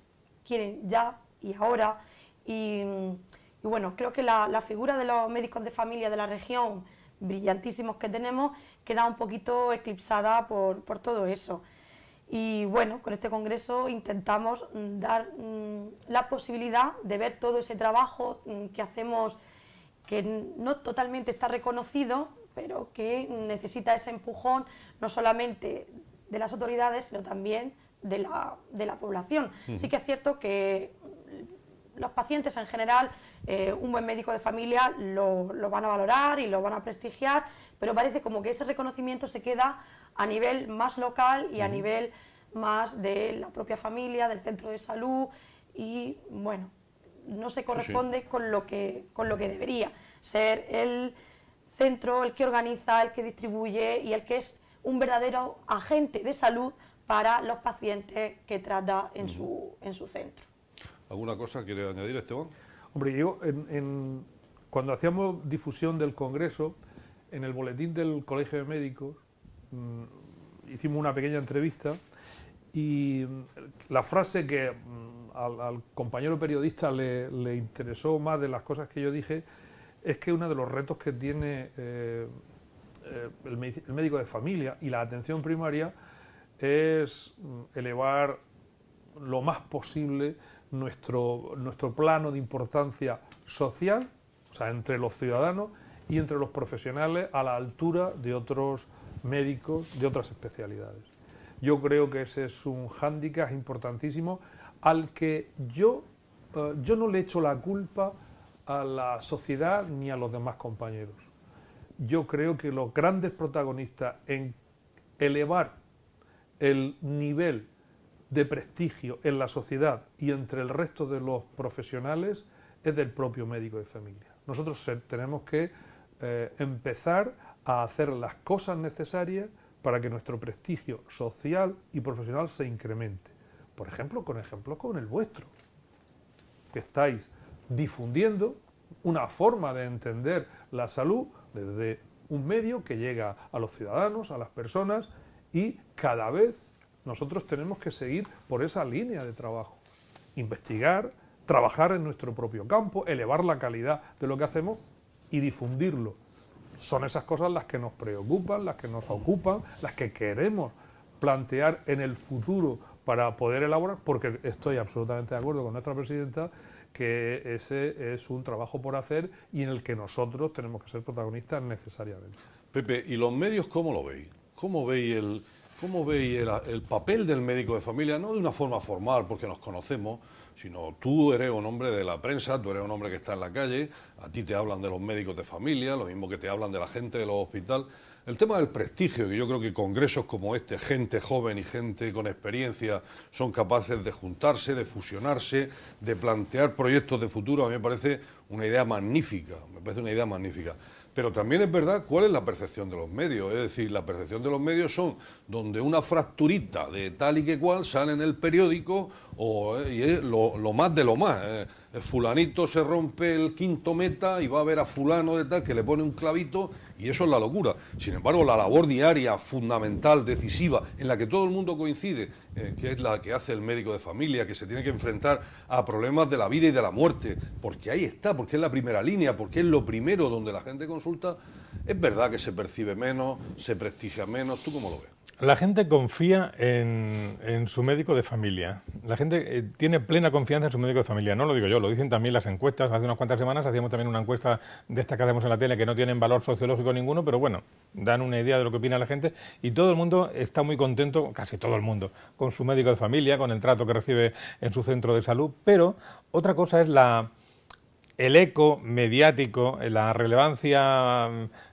Speaker 2: quieren ya, y ahora. Y, bueno, creo que la, figura de los médicos de familia de la región, brillantísimos que tenemos, queda un poquito eclipsada por, todo eso. Y bueno, con este congreso intentamos mm, dar mm, la posibilidad de ver todo ese trabajo mm, que hacemos, que no totalmente está reconocido, pero que necesita ese empujón no solamente de las autoridades, sino también de la, de la población. Sí que es cierto que los pacientes en general, eh, un buen médico de familia lo, van a valorar y lo van a prestigiar, pero parece como que ese reconocimiento se queda a nivel más local y a nivel más de la propia familia, del centro de salud y bueno, no se corresponde con, lo que, con lo que debería ser el centro, el que organiza, el que distribuye y el que es un verdadero agente de salud para los pacientes que trata en su centro.
Speaker 4: ¿Alguna cosa quiere
Speaker 3: añadir, Esteban? Hombre, yo cuando hacíamos difusión del Congreso, en el boletín del Colegio de Médicos mm, hicimos una pequeña entrevista y mm, la frase que mm, al, compañero periodista le, interesó más de las cosas que yo dije es que uno de los retos que tiene eh, eh, el médico de familia y la atención primaria es elevar lo más posible nuestro, nuestro plano de importancia social, o sea, entre los ciudadanos y entre los profesionales a la altura de otros médicos de otras especialidades. Yo creo que ese es un hándicap importantísimo al que yo, eh, yo no le echo la culpa a la sociedad ni a los demás compañeros. Yo creo que los grandes protagonistas en elevar el nivel de prestigio en la sociedad y entre el resto de los profesionales es del propio médico de familia. Nosotros tenemos que eh, empezar a hacer las cosas necesarias para que nuestro prestigio social y profesional se incremente. Por ejemplo, con ejemplos con el vuestro, que estáis difundiendo una forma de entender la salud desde un medio que llega a los ciudadanos, a las personas, y cada vez nosotros tenemos que seguir por esa línea de trabajo. Investigar, trabajar en nuestro propio campo, elevar la calidad de lo que hacemos y difundirlo. Son esas cosas las que nos preocupan, las que nos ocupan, las que queremos plantear en el futuro para poder elaborar, porque estoy absolutamente de acuerdo con nuestra presidenta que ese es un trabajo por hacer y en el que nosotros tenemos que ser protagonistas necesariamente.
Speaker 4: Pepe, ¿y los medios cómo lo veis? ¿Cómo veis el, ¿Cómo veis el, papel del médico de familia? No de una forma formal, porque nos conocemos, sino tú eres un hombre de la prensa, tú eres un hombre que está en la calle, a ti te hablan de los médicos de familia, lo mismo que te hablan de la gente de los hospitales. El tema del prestigio, que yo creo que congresos como este, gente joven y gente con experiencia, son capaces de juntarse, de fusionarse, de plantear proyectos de futuro, a mí me parece una idea magnífica, me parece una idea magnífica. Pero también es verdad cuál es la percepción de los medios. Es decir, la percepción de los medios son donde una fracturita de tal y que cual sale en el periódico o, eh, y es lo, más de lo más. Eh, eh, fulanito se rompe el quinto meta y va a ver a fulano de tal que le pone un clavito y eso es la locura. Sin embargo, la labor diaria, fundamental, decisiva, en la que todo el mundo coincide, que es la que hace el médico de familia, que se tiene que enfrentar a problemas de la vida y de la muerte, porque ahí está, porque es la primera línea, porque es lo primero donde la gente consulta, ¿Es verdad que se percibe menos, se prestigia menos? ¿Tú cómo lo ves?
Speaker 1: La gente confía en, su médico de familia. La gente eh, tiene plena confianza en su médico de familia. No lo digo yo, lo dicen también las encuestas. Hace unas cuantas semanas hacíamos también una encuesta de estas que hacemos en la tele que no tienen valor sociológico ninguno, pero bueno, dan una idea de lo que opina la gente. Y todo el mundo está muy contento, casi todo el mundo, con su médico de familia, con el trato que recibe en su centro de salud. Pero otra cosa es la, el eco mediático, la relevancia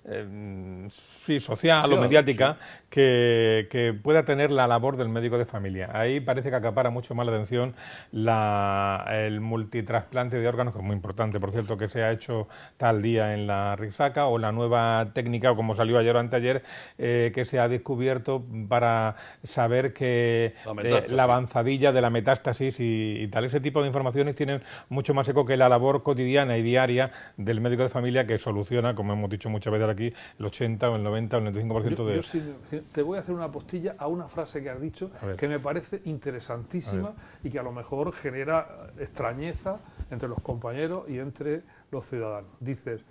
Speaker 1: Em, sí, social, o mediática que, pueda tener la labor del médico de familia. Ahí parece que acapara mucho más la atención la, el multitrasplante de órganos, que es muy importante, por cierto, que se ha hecho tal día en la Risaca, o la nueva técnica, o como salió ayer o anteayer, eh, que se ha descubierto para saber que eh, la, avanzadilla de la metástasis y, y, tal. Ese tipo de informaciones tienen mucho más eco que la labor cotidiana y diaria del médico de familia que soluciona, como hemos dicho muchas veces, aquí el 80 o el 90 el 95% de...
Speaker 3: Yo eh, te voy a hacer una postilla a una frase que has dicho que me parece interesantísima y que a lo mejor genera eh, extrañeza entre los compañeros y entre los ciudadanos. Dices,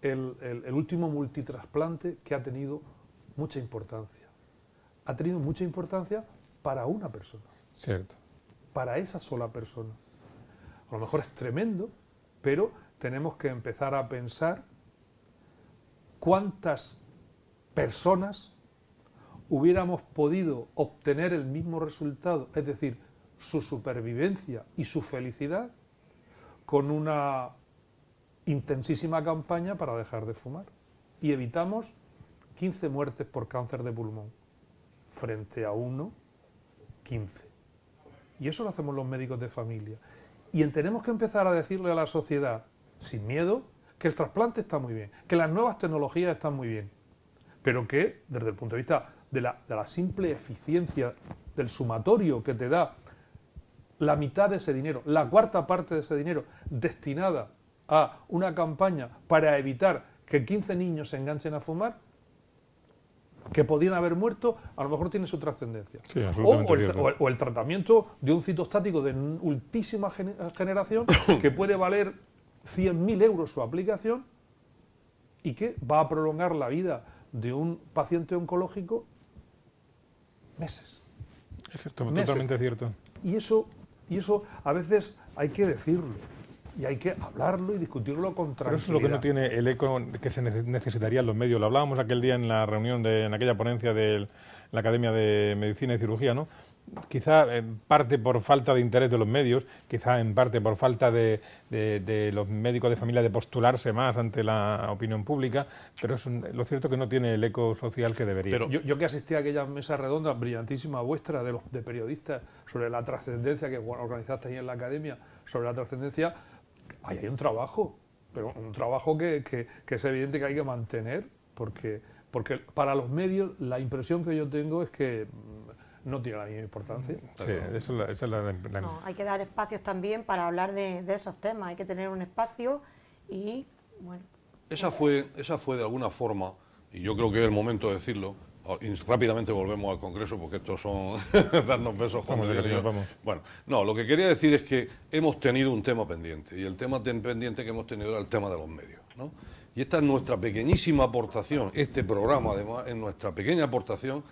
Speaker 3: el, el último multitrasplante que ha tenido mucha importancia. Ha tenido mucha importancia para una persona. Cierto. Para esa sola persona. A lo mejor es tremendo, pero tenemos que empezar a pensar cuántas personas hubiéramos podido obtener el mismo resultado, es decir, su supervivencia y su felicidad, con una intensísima campaña para dejar de fumar. Y evitamos 15 muertes por cáncer de pulmón, frente a uno, 15. Y eso lo hacemos los médicos de familia. Y tenemos que empezar a decirle a la sociedad, sin miedo, que el trasplante está muy bien, que las nuevas tecnologías están muy bien, pero que desde el punto de vista de la, simple eficiencia del sumatorio que te da la mitad de ese dinero, la cuarta parte de ese dinero destinada a una campaña para evitar que 15 niños se enganchen a fumar, que podían haber muerto, a lo mejor tiene su trascendencia. o, el, o, el tratamiento de un citostático de ultísima generación [coughs] que puede valer 100.000 euros su aplicación y que va a prolongar la vida de un paciente oncológico
Speaker 1: meses. Es cierto, totalmente cierto.
Speaker 3: Y eso, y eso a veces hay que decirlo y hay que hablarlo y discutirlo con tranquilidad. Pero eso es lo que no tiene
Speaker 1: el eco que se necesitaría los medios. Lo hablábamos aquel día en la reunión, de, en aquella ponencia de la Academia de Medicina y Cirugía, ¿no? quizá en parte por falta de interés de los medios, quizá en parte por falta de, de, los médicos de familia de postularse más ante la opinión pública, pero es lo cierto que no tiene el eco social que debería. Pero yo,
Speaker 3: que asistí a aquella mesa redonda brillantísima vuestra de, los, de periodistas sobre la trascendencia que organizaste ahí en la academia, sobre la trascendencia, hay un trabajo, pero un trabajo que, que es evidente que hay que mantener, porque, porque para los medios la impresión que yo tengo es que no tiene la misma importancia. Mm. Sí, esa es, la, No,
Speaker 2: hay que dar espacios también para hablar de, esos temas, hay que tener un espacio y, bueno...
Speaker 4: Esa fue, esa fue de alguna forma, y yo creo que es el momento de decirlo, oh, rápidamente volvemos al Congreso porque estos son [laughs] darnos besos Bueno, no, lo que quería decir es que hemos tenido un tema pendiente y el tema pendiente que hemos tenido era el tema de los medios. Y esta es nuestra pequeñísima aportación, este programa además es nuestra pequeña aportación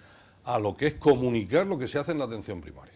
Speaker 4: a lo que es comunicar lo que se hace en la atención primaria.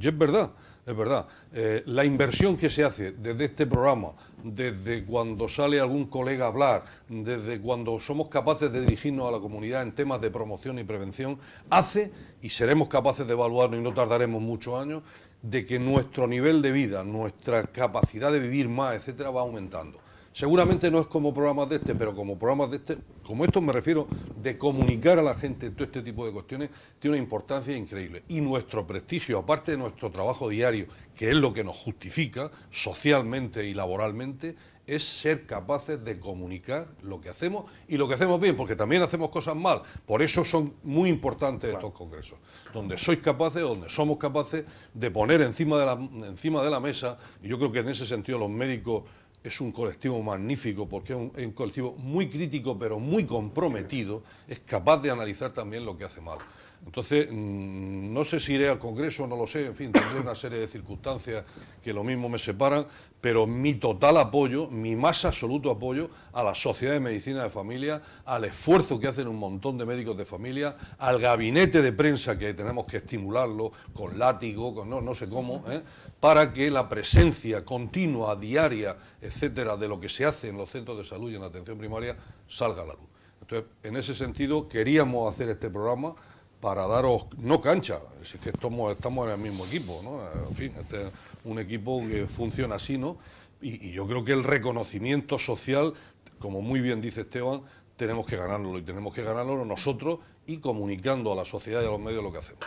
Speaker 4: Y es verdad, es verdad. Eh, la inversión que se hace desde este programa, desde cuando sale algún colega a hablar, desde cuando somos capaces de dirigirnos a la comunidad en temas de promoción y prevención, hace, y seremos capaces de evaluarlo y no tardaremos muchos años, de que nuestro nivel de vida, nuestra capacidad de vivir más, etcétera, va aumentando. Seguramente no es como programas de este, pero como programas de este, como estos me refiero, de comunicar a la gente todo este tipo de cuestiones, tiene una importancia increíble. Y nuestro prestigio, aparte de nuestro trabajo diario, que es lo que nos justifica socialmente y laboralmente, es ser capaces de comunicar lo que hacemos y lo que hacemos bien, porque también hacemos cosas mal. Por eso son muy importantes estos congresos, donde sois capaces, donde somos capaces de poner encima de, la, encima de la mesa, y yo creo que en ese sentido los médicos es un colectivo magnífico porque es un, colectivo muy crítico pero muy comprometido, es capaz de analizar también lo que hace mal. Entonces, mm, no sé si iré al Congreso, no lo sé, en fin, tendré una serie de circunstancias que lo mismo me separan, pero mi total apoyo, mi más absoluto apoyo a la Sociedad de Medicina de Familia, al esfuerzo que hacen un montón de médicos de familia, al gabinete de prensa que tenemos que estimularlo con látigo, con no, no sé cómo, ¿eh? para que la presencia continua, diaria, etcétera, de lo que se hace en los centros de salud y en la atención primaria salga a la luz. Entonces, en ese sentido, queríamos hacer este programa para daros, no cancha, es que estamos, en el mismo equipo, ¿no? En fin, este es un equipo que funciona así, ¿no? y yo creo que el reconocimiento social, como muy bien dice Esteban, tenemos que ganarlo y tenemos que ganarlo nosotros y comunicando a la sociedad y a los medios lo que hacemos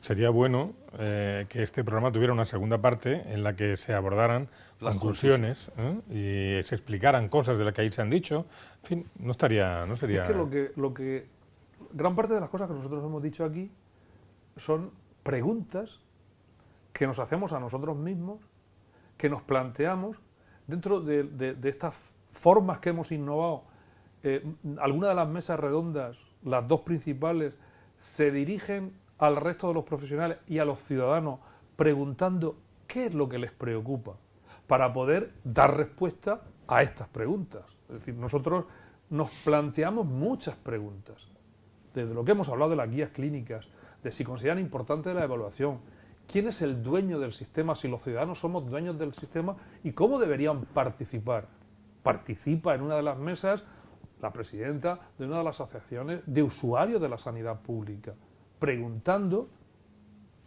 Speaker 1: sería bueno eh, que este programa tuviera una segunda parte en la que se abordaran las conclusiones ¿eh? y se explicaran cosas de las que ahí se han dicho. En fin, no estaría... No sería... Es que lo,
Speaker 3: que lo que... Gran parte de las cosas que nosotros hemos dicho aquí son preguntas que nos hacemos a nosotros mismos, que nos planteamos dentro de, estas formas que hemos innovado. Eh, algunas de las mesas redondas, las dos principales, se dirigen al resto de los profesionales y a los ciudadanos preguntando qué es lo que les preocupa para poder dar respuesta a estas preguntas. Es decir, nosotros nos planteamos muchas preguntas, desde lo que hemos hablado de las guías clínicas, de si consideran importante la evaluación, quién es el dueño del sistema, si los ciudadanos somos dueños del sistema y cómo deberían participar. Participa en una de las mesas la presidenta de una de las asociaciones de usuarios de la sanidad pública preguntando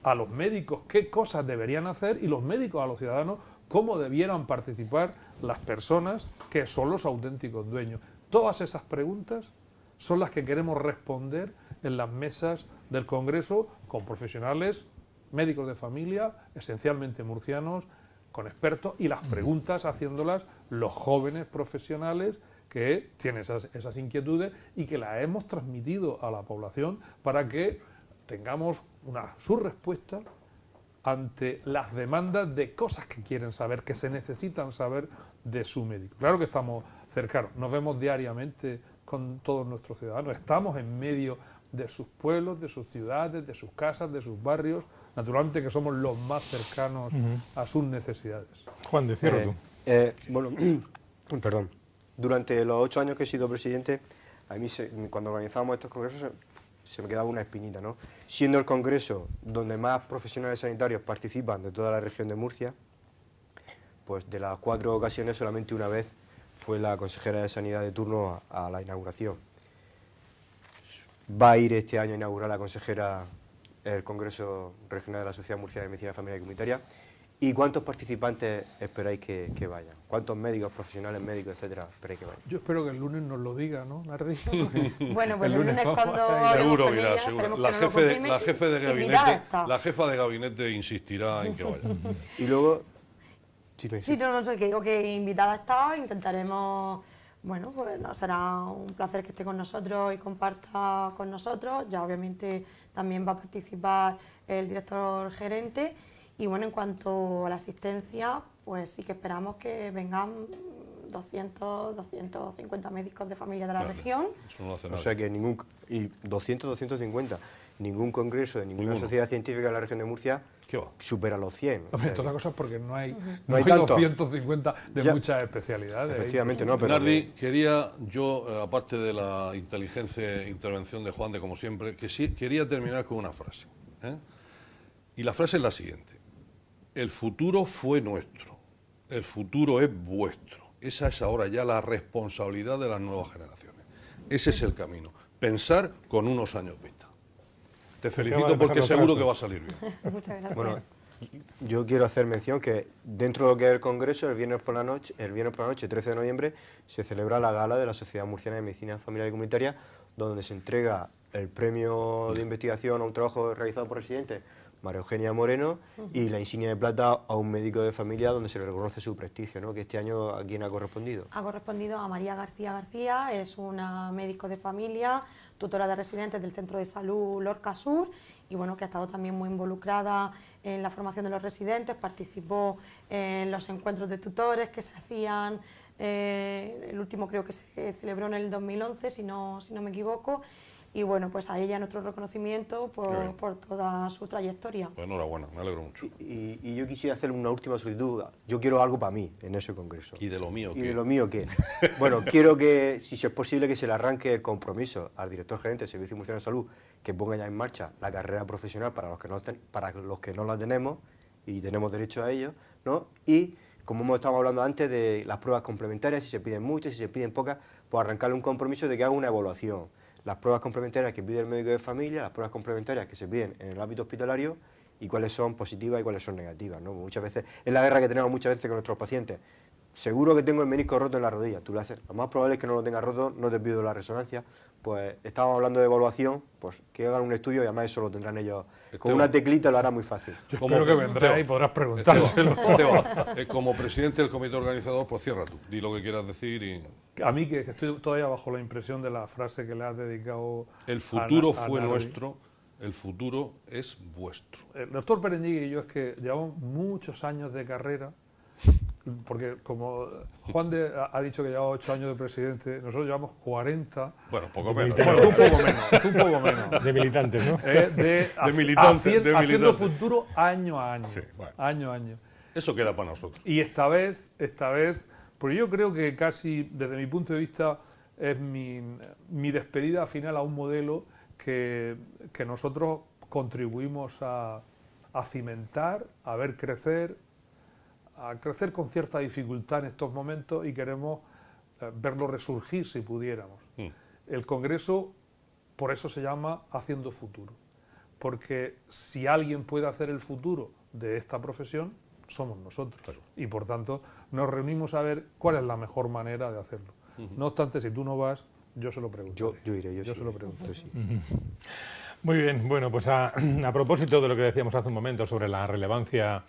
Speaker 3: a los médicos qué cosas deberían hacer y los médicos a los ciudadanos cómo debieran participar las personas que son los auténticos dueños. Todas esas preguntas son las que queremos responder en las mesas del Congreso con profesionales, médicos de familia, esencialmente murcianos, con expertos y las preguntas haciéndolas los jóvenes profesionales que tienen esas, inquietudes y que las hemos transmitido a la población para que tengamos una, su respuesta ante las demandas de cosas que quieren saber, que se necesitan saber de su médico. Claro que estamos cercanos, nos vemos diariamente con todos nuestros ciudadanos, estamos en medio de sus pueblos, de sus ciudades, de sus casas, de sus barrios, naturalmente que somos los más cercanos a sus necesidades. Juan, de eh,
Speaker 5: eh, bueno, [clears throat] perdón. Durante los ocho años que he sido presidente, a mí cuando organizábamos estos congresos se me quedaba una espinita, ¿no? Siendo el Congreso donde más profesionales sanitarios participan de toda la región de Murcia, pues de las cuatro ocasiones solamente una vez fue la consejera de Sanidad de turno a, la inauguración. Va a ir este año a inaugurar la consejera el Congreso Regional de la Sociedad Murcia de Medicina Familiar y Comunitaria ¿Y cuántos participantes esperáis que, vayan? ¿Cuántos médicos, profesionales médicos, etcétera, esperáis que vayan?
Speaker 3: Yo espero que el lunes nos lo diga, ¿no, Nardi? [laughs] bueno, pues el lunes, cuando... Seguro seguro. La, jefa
Speaker 4: de gabinete insistirá en que vaya. [laughs] y luego... Sí,
Speaker 2: no, no sé, que digo que invitada está, intentaremos... Bueno, pues no, será un placer que esté con nosotros y comparta con nosotros. Ya obviamente también va a participar el director gerente y bueno, en cuanto a la asistencia, pues sí que esperamos que vengan 200, 250 médicos de familia de la región.
Speaker 5: O sea que ningún, y 200, 250, ningún congreso de ninguna sociedad científica de la región de Murcia
Speaker 3: supera los 100. toda cosa porque no hay, 250 de muchas especialidades. Efectivamente, no, pero...
Speaker 4: Nardi, quería yo, eh, aparte de la inteligencia e intervención de Juan de como siempre, que sí, quería terminar con una frase. ¿eh? Y la frase es la siguiente. El futuro fue nuestro, el futuro es vuestro. Esa es ahora ya la responsabilidad de las nuevas generaciones. Ese es el camino, pensar con unos años vista. Te felicito porque seguro que va a salir
Speaker 5: bien. [laughs] Muchas gracias. Bueno, yo quiero hacer mención que dentro de lo que es el Congreso, el viernes por la noche, el viernes por la noche, 13 de noviembre, se celebra la gala de la Sociedad Murciana de Medicina Familiar y Comunitaria, donde se entrega el premio de investigación a un trabajo realizado por el presidente. María Eugenia Moreno, y la insignia de plata a un médico de familia donde se le reconoce su prestigio, ¿no? que este año a quién ha correspondido.
Speaker 2: Ha correspondido a María García García, es una médico de familia, tutora de residentes del Centro de Salud Lorca Sur y bueno, que ha estado también muy involucrada en la formación de los residentes, participó en los encuentros de tutores que se hacían, eh, el último creo que se celebró en el 2011, si no, si no me equivoco, y bueno, pues a ella nuestro reconocimiento por, toda su trayectoria.
Speaker 5: Pues enhorabuena, me alegro mucho. Y, yo quisiera hacer una última solicitud. Yo quiero algo para mí en ese congreso. ¿Y de lo mío ¿Y qué? de lo mío qué? [laughs] bueno, quiero que, si es posible, que se le arranque el compromiso al director gerente del Servicio Municipal de Salud que ponga ya en marcha la carrera profesional para los que no, para los que no la tenemos y tenemos derecho a ello, Y como hemos estado hablando antes de las pruebas complementarias, si se piden muchas, si se piden pocas, pues arrancarle un compromiso de que haga una evaluación las pruebas complementarias que pide el médico de familia, las pruebas complementarias que se piden en el ámbito hospitalario y cuáles son positivas y cuáles son negativas. Muchas veces, es la guerra que tenemos muchas veces con nuestros pacientes. Seguro que tengo el menisco roto en la rodilla, tú lo haces. Lo más probable es que no lo tenga roto, no te pido la resonancia, pues estábamos hablando de evaluación, pues que hagan un estudio y además eso lo tendrán ellos. Con una teclita
Speaker 3: lo hará muy fácil. Yo que vendrá y podrás este [laughs] eh, como
Speaker 4: presidente del comité organizador, pues cierra tú, di lo que quieras decir y...
Speaker 3: A mí que, estoy todavía bajo la impresión de la frase que le has dedicado... El futuro fue nuestro,
Speaker 4: el futuro es vuestro.
Speaker 3: El doctor Perengui y yo es que llevamos muchos años de carrera porque como Juan de ha dicho que lleva ocho años de presidente, nosotros llevamos 40. Bueno, poco menos. un poco menos, un poco menos. De militantes, ¿no? Eh, de, de, militantes, haciendo, de futuro año a año. Año a año. Eso queda para nosotros. Y esta vez, esta vez, porque yo creo que casi, desde mi punto de vista, es mi, mi despedida final a un modelo que, que nosotros contribuimos a, a cimentar, a ver crecer, a crecer con cierta dificultad en estos momentos y queremos eh, verlo resurgir si pudiéramos. Mm. El Congreso, por eso se llama Haciendo Futuro, porque si alguien puede hacer el futuro de esta profesión, somos nosotros. Y por tanto, nos reunimos a ver cuál es la mejor manera de hacerlo. No obstante, si tú no vas, yo se lo pregunto. Yo, iré, yo, sí. se lo pregunto.
Speaker 1: Muy bien, bueno, pues [clears throat] a propósito de lo que decíamos hace un momento sobre la relevancia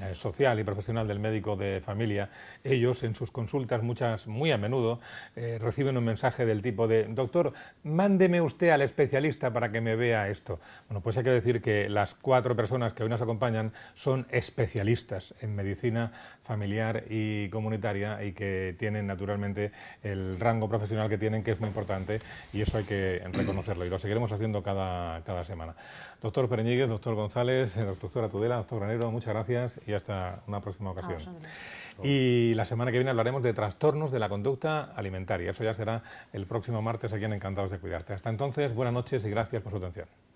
Speaker 1: eh, social y profesional del médico de familia, ellos en sus consultas muchas, muy a menudo eh, reciben un mensaje del tipo de, doctor, mándeme usted al especialista para que me vea esto. Bueno, pues hay que decir que las cuatro personas que hoy nos acompañan son especialistas en medicina familiar y comunitaria y que tienen naturalmente el rango profesional que tienen, que es muy importante y eso hay que reconocerlo y lo seguiremos haciendo cada, cada semana. Doctor Pereñíguez, doctor González, doctora Tudela, doctor Granero, muchas gracias y hasta una próxima ocasión. y la semana que viene hablaremos de trastornos de la conducta alimentaria. Eso ya será el próximo martes aquí en Encantados de Cuidarte. Hasta entonces, buenas noches y gracias por su atención.